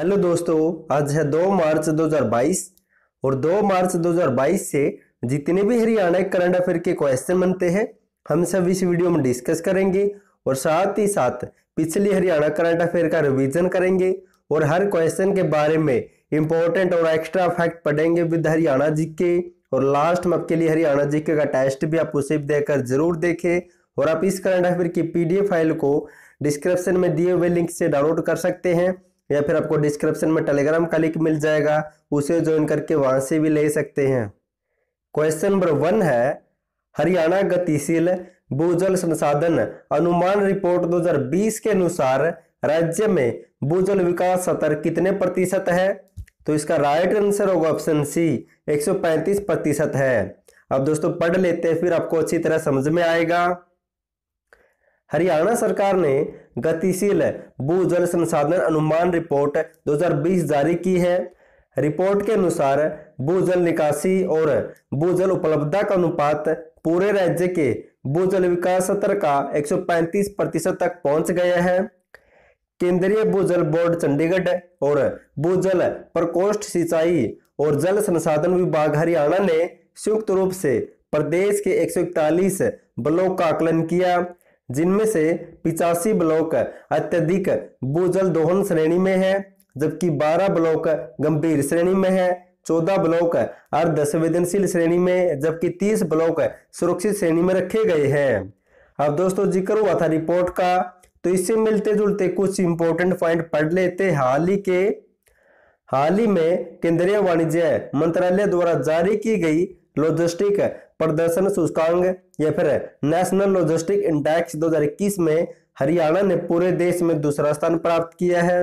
hello दोस्तों आज है 2 मार्च 2022 और 2 मार्च 2022 से जितने भी हरियाणा करंट अफेयर के क्वेश्चन बनते हैं हम सब इस वीडियो में डिस्कस करेंगे और साथ ही साथ पिछली हरियाणा करंट अफेयर का रिवीजन करेंगे और हर क्वेश्चन के बारे में इंपॉर्टेंट और एक्स्ट्रा फैक्ट पढ़ेंगे विद हरियाणा जी के और लास्ट में आपके लिए हरियाणा जी का टेस्ट भी आप उसे देकर जरूर देखें और आप इस करंट अफेयर की पी फाइल को डिस्क्रिप्शन में दिए हुए लिंक से डाउनलोड कर सकते हैं या फिर आपको डिस्क्रिप्शन में टेलीग्राम का लिंक मिल जाएगा उसे ज्वाइन करके वहां से भी ले सकते हैं क्वेश्चन नंबर वन है हरियाणा गतिशील भूजल संसाधन अनुमान रिपोर्ट 2020 के अनुसार राज्य में भूजल विकास स्तर कितने प्रतिशत है तो इसका राइट आंसर होगा ऑप्शन सी 135 प्रतिशत है अब दोस्तों पढ़ लेते हैं फिर आपको अच्छी तरह समझ में आएगा हरियाणा सरकार ने गतिशील भू जल संसाधन अनुमान रिपोर्ट 2020 जारी की है रिपोर्ट के अनुसार भू जल निकासी और भू जल उपलब्धता का अनुपात पूरे राज्य के जल विकास सत्र का 135 प्रतिशत तक पहुंच गया है केंद्रीय भू जल बोर्ड चंडीगढ़ और भू जल प्रकोष्ठ सिंचाई और जल संसाधन विभाग हरियाणा ने संयुक्त रूप से प्रदेश के एक ब्लॉक का आकलन किया जिनमें से पिचासी ब्लॉक अत्यधिक भूजल दोहन श्रेणी में है जबकि 12 ब्लॉक गंभीर श्रेणी में है 14 ब्लॉक अर्ध संवेदनशील श्रेणी में जबकि 30 ब्लॉक सुरक्षित श्रेणी में रखे गए हैं अब दोस्तों जिक्र हुआ था रिपोर्ट का तो इससे मिलते जुलते कुछ इंपॉर्टेंट पॉइंट पढ़ लेते हाल ही के हाल ही में केंद्रीय वाणिज्य मंत्रालय द्वारा जारी की गई लॉजिस्टिक प्रदर्शन सूचकांक या फिर नेशनल लॉजिस्टिक इंडेक्स 2021 में हरियाणा ने पूरे देश में दूसरा स्थान प्राप्त किया है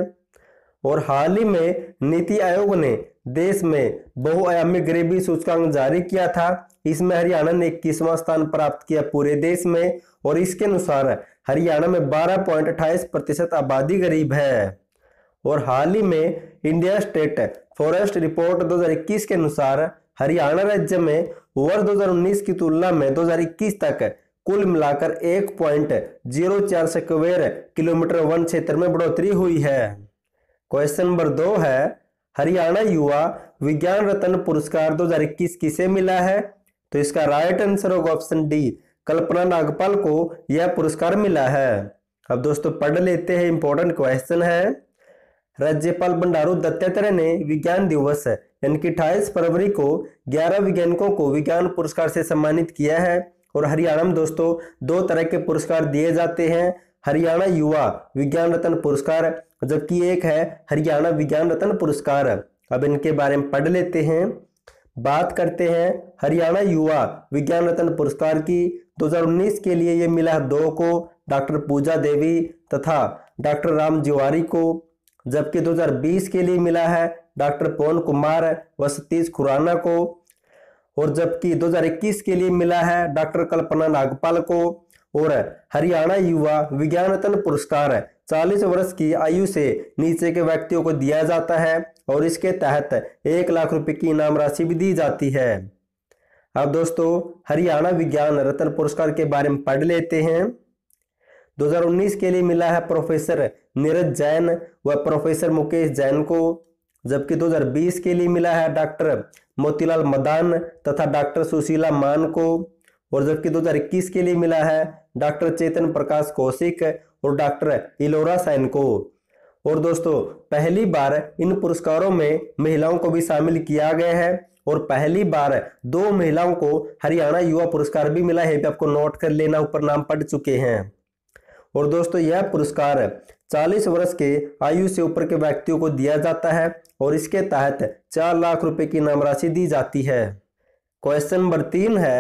और हाल ही में नीति आयोग ने देश में बहुआयामी गरीबी सूचकांक जारी किया था इसमें हरियाणा ने इक्कीसवां स्थान प्राप्त किया पूरे देश में और इसके अनुसार हरियाणा में 12.28 प्रतिशत आबादी गरीब है और हाल ही में इंडिया स्टेट फॉरेस्ट रिपोर्ट 2021 के अनुसार हरियाणा राज्य में वर्ष दो की तुलना में 2021 तक कुल मिलाकर एक पॉइंट जीरो चार स्क्वेयर किलोमीटर वन क्षेत्र में बढ़ोतरी हुई है क्वेश्चन नंबर दो है हरियाणा युवा विज्ञान रत्न पुरस्कार 2021 किसे मिला है तो इसका राइट आंसर होगा ऑप्शन डी कल्पना नागपाल को यह पुरस्कार मिला है अब दोस्तों पढ़ लेते हैं इंपॉर्टेंट क्वेश्चन है राज्यपाल बंडारू दत्तात्रेय ने विज्ञान दिवस यानी कि अठाईस फरवरी को 11 वैज्ञानिकों को विज्ञान पुरस्कार से सम्मानित किया है और हरियाणा में दोस्तों दो तरह के पुरस्कार दिए जाते हैं हरियाणा युवा विज्ञान रत्न पुरस्कार जबकि एक है हरियाणा विज्ञान रत्न पुरस्कार अब इनके बारे में पढ़ लेते हैं बात करते हैं हरियाणा युवा विज्ञान रत्न पुरस्कार की 2019 के लिए ये मिला दो को डॉक्टर पूजा देवी तथा डॉक्टर राम जिवारी को जबकि 2020 के लिए मिला है डॉक्टर पवन कुमार व सतीश खुराना को और जबकि 2021 के लिए मिला है डॉक्टर कल्पना नागपाल को और हरियाणा युवा विज्ञान रत्न पुरस्कार 40 वर्ष की आयु से नीचे के व्यक्तियों को दिया जाता है और इसके तहत एक लाख रुपए की इनाम राशि भी दी जाती है अब दोस्तों हरियाणा विज्ञान रत्न पुरस्कार के बारे में पढ़ लेते हैं 2019 के लिए मिला है प्रोफेसर नीरज जैन व प्रोफेसर मुकेश जैन को जबकि 2020 के लिए मिला है डॉक्टर मोतीलाल मदान तथा डॉक्टर सुशीला मान को और जबकि 2021 के लिए मिला है डॉक्टर चेतन प्रकाश कौशिक और डॉक्टर इलोरा सैन को और दोस्तों पहली बार इन पुरस्कारों में महिलाओं को भी शामिल किया गया है और पहली बार दो महिलाओं को हरियाणा युवा पुरस्कार भी मिला है भी आपको नोट कर लेना ऊपर नाम पढ़ चुके हैं और दोस्तों यह पुरस्कार 40 वर्ष के आयु से ऊपर के व्यक्तियों को दिया जाता है और इसके तहत चार लाख रुपए की इनाम राशि दी जाती है क्वेश्चन नंबर तीन है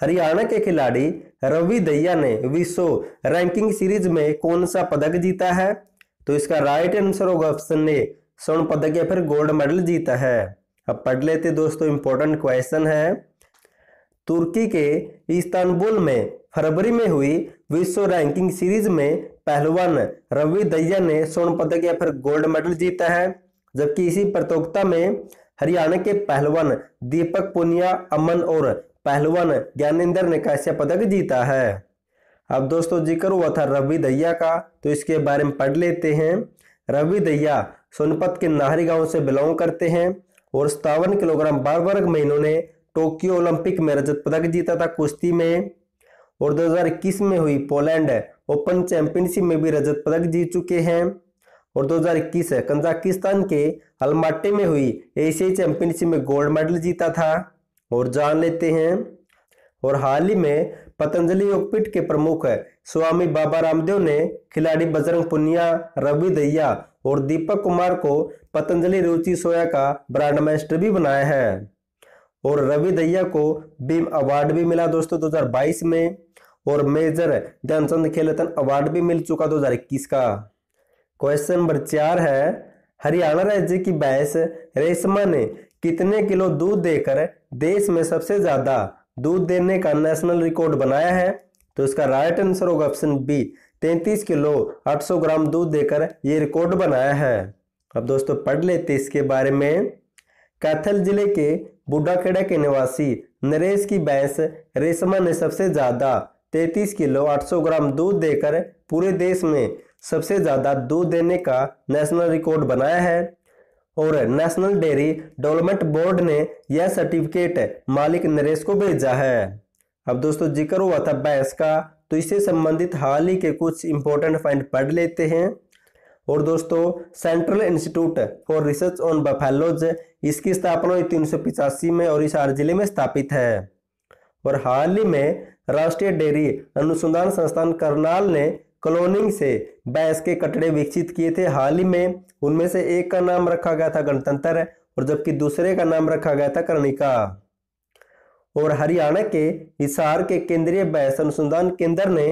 हरियाणा के खिलाड़ी रवि दैया ने विश्व रैंकिंग सीरीज में कौन सा पदक जीता है तो इसका राइट आंसर होगा ऑप्शन ने स्वर्ण पदक या फिर गोल्ड मेडल जीता है अब पढ़ लेते दोस्तों इंपॉर्टेंट क्वेश्चन है तुर्की के इस्तानबुल में फरवरी में हुई विश्व रैंकिंग सीरीज में पहलवान रवि दैया ने स्वर्ण पदक या फिर गोल्ड मेडल जीता है जबकि इसी प्रतियोगिता में हरियाणा के पहलवान दीपक पुनिया अमन और पहलवान ज्ञानेंद्र ने कांस्य पदक जीता है अब दोस्तों जिक्र हुआ था रवि दैया का तो इसके बारे में पढ़ लेते हैं रवि दैया सोनपत के नाहरी गांव से बिलोंग करते हैं और सतावन किलोग्राम बार वर्ग में इन्होंने टोक्यो ओलंपिक में रजत पदक जीता था कुश्ती में और 2021 में हुई पोलैंड ओपन चैंपियनशिप में भी रजत पदक जीत चुके हैं और 2021 कजाकिस्तान के अलमाटे में हुई एशियाई चैंपियनशिप में गोल्ड मेडल जीता था और जान लेते हैं और हाल ही में पतंजलि योगपीठ के प्रमुख स्वामी बाबा रामदेव ने खिलाड़ी बजरंग पुनिया रवि दैया और दीपक कुमार को पतंजलि रुचि सोया का ब्रांड मैस्टर भी बनाया है और रवि दैया को बीम अवार्ड भी मिला दोस्तों 2022 में और मेजर ध्यानचंद खेल अवार्ड भी मिल चुका 2021 का क्वेश्चन नंबर चार है हरियाणा राज्य की भैंस रेशमा ने कितने किलो दूध देकर देश में सबसे ज्यादा दूध देने का नेशनल रिकॉर्ड बनाया है तो इसका राइट आंसर होगा ऑप्शन बी 33 किलो 800 ग्राम दूध देकर ये रिकॉर्ड बनाया है अब दोस्तों पढ़ लेते इसके बारे में कैथल जिले के बूढ़ाखेड़ा के निवासी नरेश की भैंस रेशमा ने सबसे ज़्यादा 33 किलो 800 ग्राम दूध देकर पूरे देश में सबसे ज़्यादा दूध देने का नेशनल रिकॉर्ड बनाया है और नेशनल डेयरी डेवलपमेंट बोर्ड ने यह सर्टिफिकेट मालिक नरेश को भेजा है अब दोस्तों जिक्र हुआ था भैंस का तो इससे संबंधित हाल ही के कुछ इंपॉर्टेंट पॉइंट पढ़ लेते हैं और दोस्तों central institute for research on buffaloes इसकी स्थापना हुई उन्नीस में और हिसार जिले में स्थापित है और हाल ही में राष्ट्रीय डेयरी अनुसंधान संस्थान करनाल ने क्लोनिंग से बैंस के कटड़े विकसित किए थे हाल ही में उनमें से एक का नाम रखा गया था गणतंत्र और जबकि दूसरे का नाम रखा गया था कर्णिका और हरियाणा के हिसार के केंद्रीय बैंस अनुसंधान केंद्र ने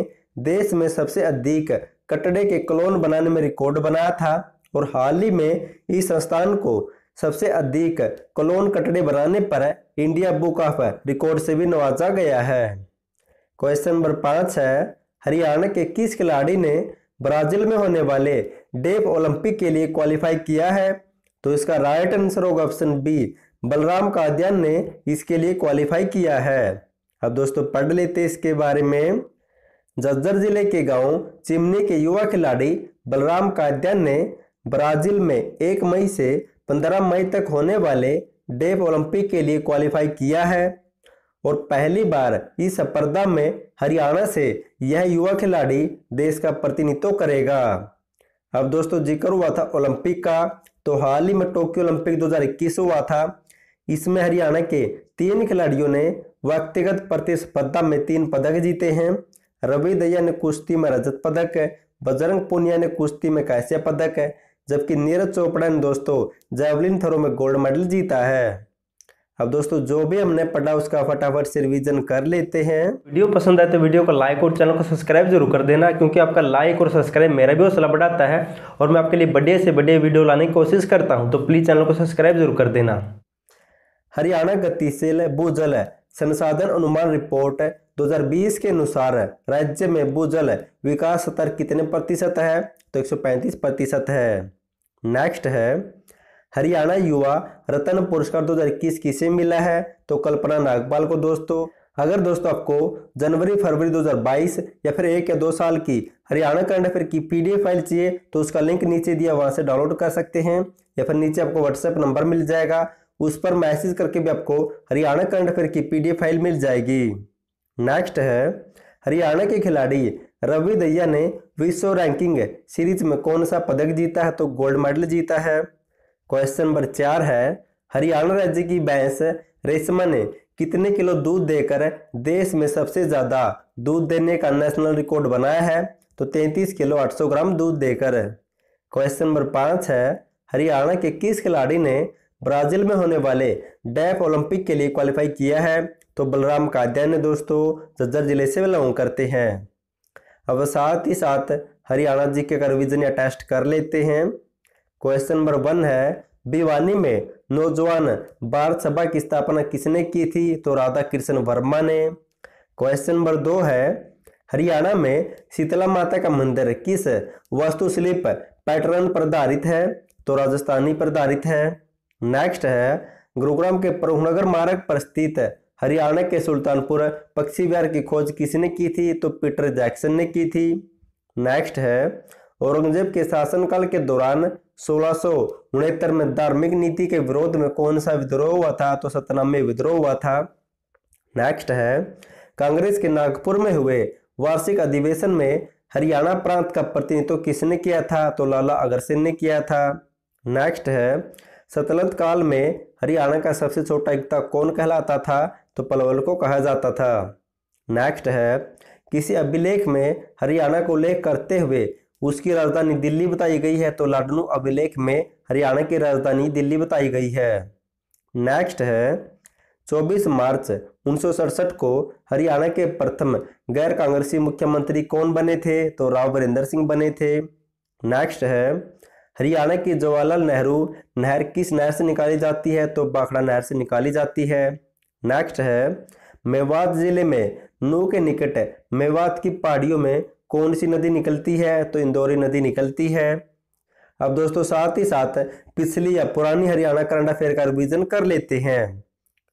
देश में सबसे अधिक कटड़े के क्लोन बनाने में रिकॉर्ड बनाया था और हाल ही में इस संस्थान को सबसे अधिक क्लोन कटड़े बनाने पर इंडिया बुक ऑफ रिकॉर्ड से भी नवाजा गया है क्वेश्चन नंबर पाँच है हरियाणा के किस खिलाड़ी ने ब्राजील में होने वाले डेप ओलंपिक के लिए क्वालिफाई किया है तो इसका राइट आंसर होगा ऑप्शन बी बलराम कादियान ने इसके लिए क्वालिफाई किया है अब दोस्तों पढ़ लेते इसके बारे में जज्जर जिले के गांव चिमनी के युवा खिलाड़ी बलराम काद्यान ने ब्राजील में एक मई से 15 मई तक होने वाले डेप ओलंपिक के लिए क्वालिफाई किया है और पहली बार इस स्पर्धा में हरियाणा से यह युवा खिलाड़ी देश का प्रतिनिधित्व करेगा अब दोस्तों जिक्र हुआ था ओलंपिक का तो हाल ही में टोक्यो ओलंपिक 2021 हुआ था इसमें हरियाणा के तीन खिलाड़ियों ने व्यक्तिगत प्रतिस्पर्धा में तीन पदक जीते हैं रवि दया ने कुश्ती में रजत पदक है बजरंग पुनिया ने कुश्ती में कांस्य पदक है जबकि नीरज चोपड़ा ने दोस्तों जैवलिन थ्रो में गोल्ड मेडल जीता है अब दोस्तों जो भी हमने पढ़ा उसका फटाफट से रिवीजन कर लेते हैं वीडियो पसंद आए तो वीडियो को लाइक और चैनल को सब्सक्राइब जरूर कर देना क्योंकि आपका लाइक और सब्सक्राइब मेरा भी हौसला बढ़ाता है और मैं आपके लिए बढ़िया से बढ़िया वीडियो लाने की कोशिश करता हूँ तो प्लीज़ चैनल को सब्सक्राइब जरूर कर देना हरियाणा गतिशील भूजल है संसाधन अनुमान रिपोर्ट 2020 के अनुसार राज्य में भूजल विकास स्तर कितने प्रतिशत है तो 135 प्रतिशत है नेक्स्ट है हरियाणा युवा रत्न पुरस्कार 2021 किसे मिला है तो कल्पना नागपाल को दोस्तों अगर दोस्तों आपको जनवरी फरवरी 2022 या फिर एक या दो साल की हरियाणा करंट अफेयर की पीडीएफ फाइल चाहिए तो उसका लिंक नीचे दिया वहां से डाउनलोड कर सकते हैं या फिर नीचे आपको व्हाट्सएप नंबर मिल जाएगा उस पर मैसेज करके भी आपको हरियाणा करंट अफेयर की पीडीएफ फाइल मिल जाएगी नेक्स्ट है हरियाणा के खिलाड़ी रवि दैया ने विश्व रैंकिंग सीरीज में कौन सा पदक जीता है तो गोल्ड मेडल जीता है क्वेश्चन नंबर चार है हरियाणा राज्य की भैंस रेशमा ने कितने किलो दूध देकर देश में सबसे ज़्यादा दूध देने का नेशनल रिकॉर्ड बनाया है तो 33 किलो 800 ग्राम दूध देकर क्वेश्चन नंबर पाँच है हरियाणा के किस खिलाड़ी ने ब्राजील में होने वाले डैफ ओलंपिक के लिए क्वालिफाई किया है तो बलराम ने दोस्तों जज्जर जिले से बिलोंग करते हैं अब साथ ही साथ हरियाणा जी के करविजन या टेस्ट कर लेते हैं क्वेश्चन नंबर वन है भिवानी में नौजवान भारत सभा की स्थापना किसने की थी तो राधा कृष्ण वर्मा ने क्वेश्चन नंबर दो है हरियाणा में शीतला माता का मंदिर किस वास्तुशिल्प पैटर्न पर आधारित है तो राजस्थानी पर आधारित है नेक्स्ट है गुरुग्राम के प्रभुनगर मार्ग पर स्थित हरियाणा के सुल्तानपुर पक्षी विहार की खोज किसने की थी तो पीटर जैक्सन ने की थी नेक्स्ट है औरंगजेब के शासनकाल के दौरान सोलह में धार्मिक नीति के विरोध में कौन सा विद्रोह हुआ था तो सतनामे विद्रोह हुआ था नेक्स्ट है कांग्रेस के नागपुर में हुए वार्षिक अधिवेशन में हरियाणा प्रांत का प्रतिनिधित्व किसने किया था तो लाला अग्रसेन ने किया था नेक्स्ट है सतलंत काल में हरियाणा का सबसे छोटा एकता कौन कहलाता था तो पलवल को कहा जाता था नेक्स्ट है किसी अभिलेख में हरियाणा को उल्लेख करते हुए उसकी राजधानी दिल्ली बताई गई है तो लाडनू अभिलेख में हरियाणा की राजधानी दिल्ली बताई गई है नेक्स्ट है 24 मार्च उन्नीस को हरियाणा के प्रथम गैर कांग्रेसी मुख्यमंत्री कौन बने थे तो राव वरिंदर सिंह बने थे नेक्स्ट है हरियाणा की जवाहरलाल नेहरू नहर किस नहर से निकाली जाती है तो बाखड़ा नहर से निकाली जाती है नेक्स्ट है मेवात जिले में नू के निकट मेवात की पहाड़ियों में कौन सी नदी निकलती है तो इंदौरी नदी निकलती है अब दोस्तों साथ ही साथ पिछली या पुरानी हरियाणा करंट अफेयर का रिविजन कर लेते हैं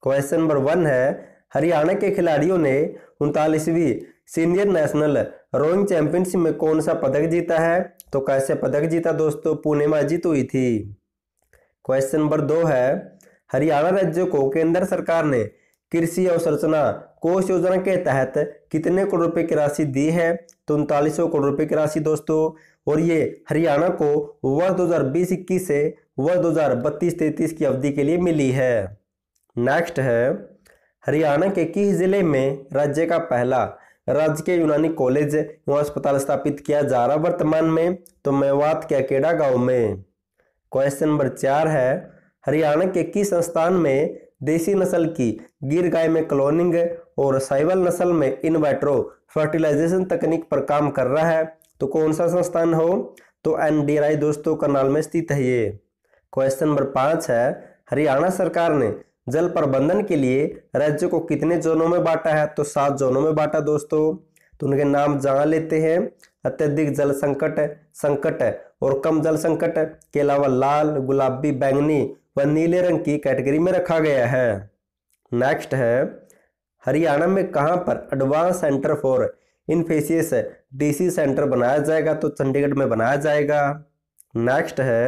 क्वेश्चन नंबर वन है हरियाणा के खिलाड़ियों ने उनतालीसवीं सीनियर नेशनल रोइंग चैंपियनशिप में कौन सा पदक जीता है तो कैसे पदक जीता दोस्तों पुणे में जीत तो हुई थी क्वेश्चन नंबर दो है हरियाणा राज्य को केंद्र सरकार ने कृषि अवसंरचना कोष योजना के तहत कितने करोड़ रुपए की राशि दी है तो उनतालीस करोड़ रुपए की राशि दोस्तों और ये हरियाणा को वर्ष दो से वर्ष दो हजार की अवधि के लिए मिली है नेक्स्ट है हरियाणा के किस जिले में राज्य का पहला राज्य के यूनानी कॉलेज एवं अस्पताल स्थापित किया जा रहा वर्तमान में तो मेवात के अकेडा गांव में क्वेश्चन नंबर चार है हरियाणा के किस संस्थान में देसी नस्ल की गिर गाय में क्लोनिंग और साइबल नस्ल में इनवेट्रो फर्टिलाइजेशन तकनीक पर काम कर रहा है तो कौन सा संस्थान हो तो एन दोस्तों करनाल में स्थित है ये क्वेश्चन नंबर पाँच है हरियाणा सरकार ने जल प्रबंधन के लिए राज्य को कितने जोनों में बांटा है तो सात जोनों में बांटा दोस्तों तो उनके नाम जान लेते हैं अत्यधिक जल संकट संकट और कम जल संकट के अलावा लाल गुलाबी बैंगनी व नीले रंग की कैटेगरी में रखा गया है नेक्स्ट है हरियाणा में कहाँ पर advance centre for infectious disease centre बनाया जाएगा तो चंडीगढ़ में बनाया जाएगा नेक्स्ट है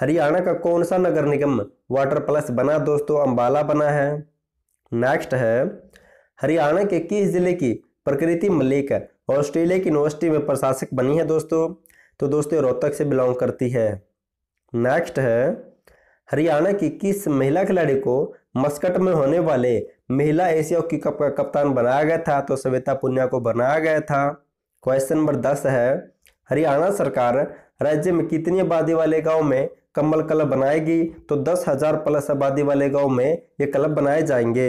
हरियाणा का कौन सा नगर निगम वाटर प्लस बना दोस्तों अम्बाला बना है नेक्स्ट है हरियाणा के किस जिले की प्रकृति मलिक ऑस्ट्रेलिया की यूनिवर्सिटी में प्रशासक बनी है दोस्तों तो दोस्तों रोहतक से बिलोंग करती है नेक्स्ट है हरियाणा की किस महिला खिलाड़ी को मस्कट में होने वाले महिला एशिया की कप का कप्तान बनाया गया था तो सविता पुनिया को बनाया गया था क्वेश्चन नंबर दस है हरियाणा सरकार राज्य में कितनी आबादी वाले गांव में कम्बल क्लब बनाएगी तो दस हजार प्लस आबादी वाले गांव में ये क्लब बनाए जाएंगे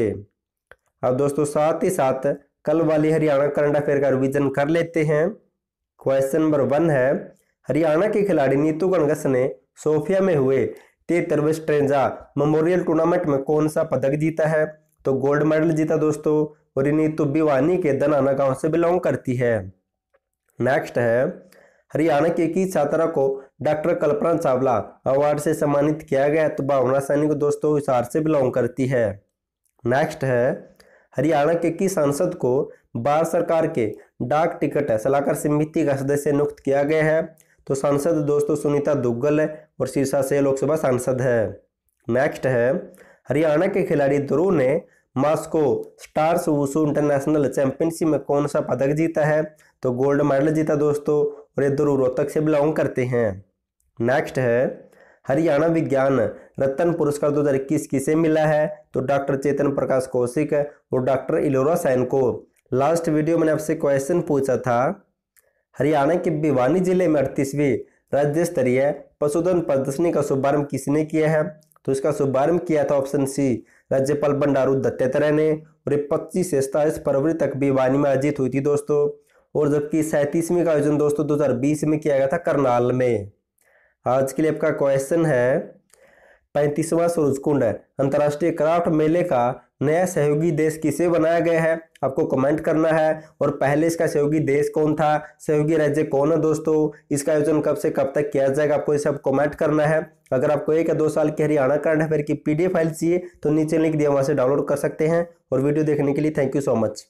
अब दोस्तों साथ ही साथ कल वाली हरियाणा करंट अफेयर का रिविजन कर लेते हैं क्वेश्चन नंबर वन है हरियाणा के खिलाड़ी नीतू गणगस ने सोफिया में हुए तेतरवे स्ट्रेंजा मेमोरियल टूर्नामेंट में कौन सा पदक जीता है तो गोल्ड मेडल जीता दोस्तों और नीतू भिवानी के दनाना गांव से बिलोंग करती है नेक्स्ट है हरियाणा की इक्कीस छात्रा को डॉक्टर कल्पना चावला अवार्ड से सम्मानित किया गया तो भावना सैनी को दोस्तों हिसार से बिलोंग करती है नेक्स्ट है हरियाणा के किस सांसद को भारत सरकार के डाक टिकट सलाहकार समिति का सदस्य नियुक्त किया गया है तो सांसद दोस्तों सुनीता दुग्गल है और सिरसा से लोकसभा सांसद है नेक्स्ट है हरियाणा के खिलाड़ी ध्रुव ने Moscow stars wushu international championship में कौन सा पदक जीता है तो गोल्ड मेडल जीता दोस्तों और ये ध्रुव रोहतक से बिलोंग करते हैं नेक्स्ट है हरियाणा विज्ञान रत्न पुरस्कार 2021 किसे मिला है तो डॉक्टर चेतन प्रकाश कौशिक और डॉक्टर इलोरा सैन को लास्ट वीडियो मैंने आपसे क्वेश्चन पूछा था हरियाणा के भिवानी जिले में अड़तीसवीं राज्य स्तरीय पशुधन प्रदर्शनी का शुभारंभ किसने किया है तो इसका शुभारंभ किया था ऑप्शन सी राज्यपाल बंडारू दत्तात्रेय ने और ये पच्चीस से सताईस फरवरी तक भिवानी में आयोजित हुई थी दोस्तों और जबकि सैंतीसवीं का आयोजन दोस्तों 2020 में किया गया था करनाल में आज के लिए आपका क्वेश्चन है पैंतीसवां सूरज कुंड अंतर्राष्ट्रीय क्राफ्ट मेले का नया सहयोगी देश किसे बनाया गया है आपको कमेंट करना है और पहले इसका सहयोगी देश कौन था सहयोगी राज्य कौन है दोस्तों इसका आयोजन कब से कब तक किया जाएगा आपको ये सब कमेंट करना है अगर आपको एक या दो साल की हरियाणा है फिर की पीडीएफ फाइल चाहिए तो नीचे लिंक दिया वहाँ से डाउनलोड कर सकते हैं और वीडियो देखने के लिए थैंक यू सो मच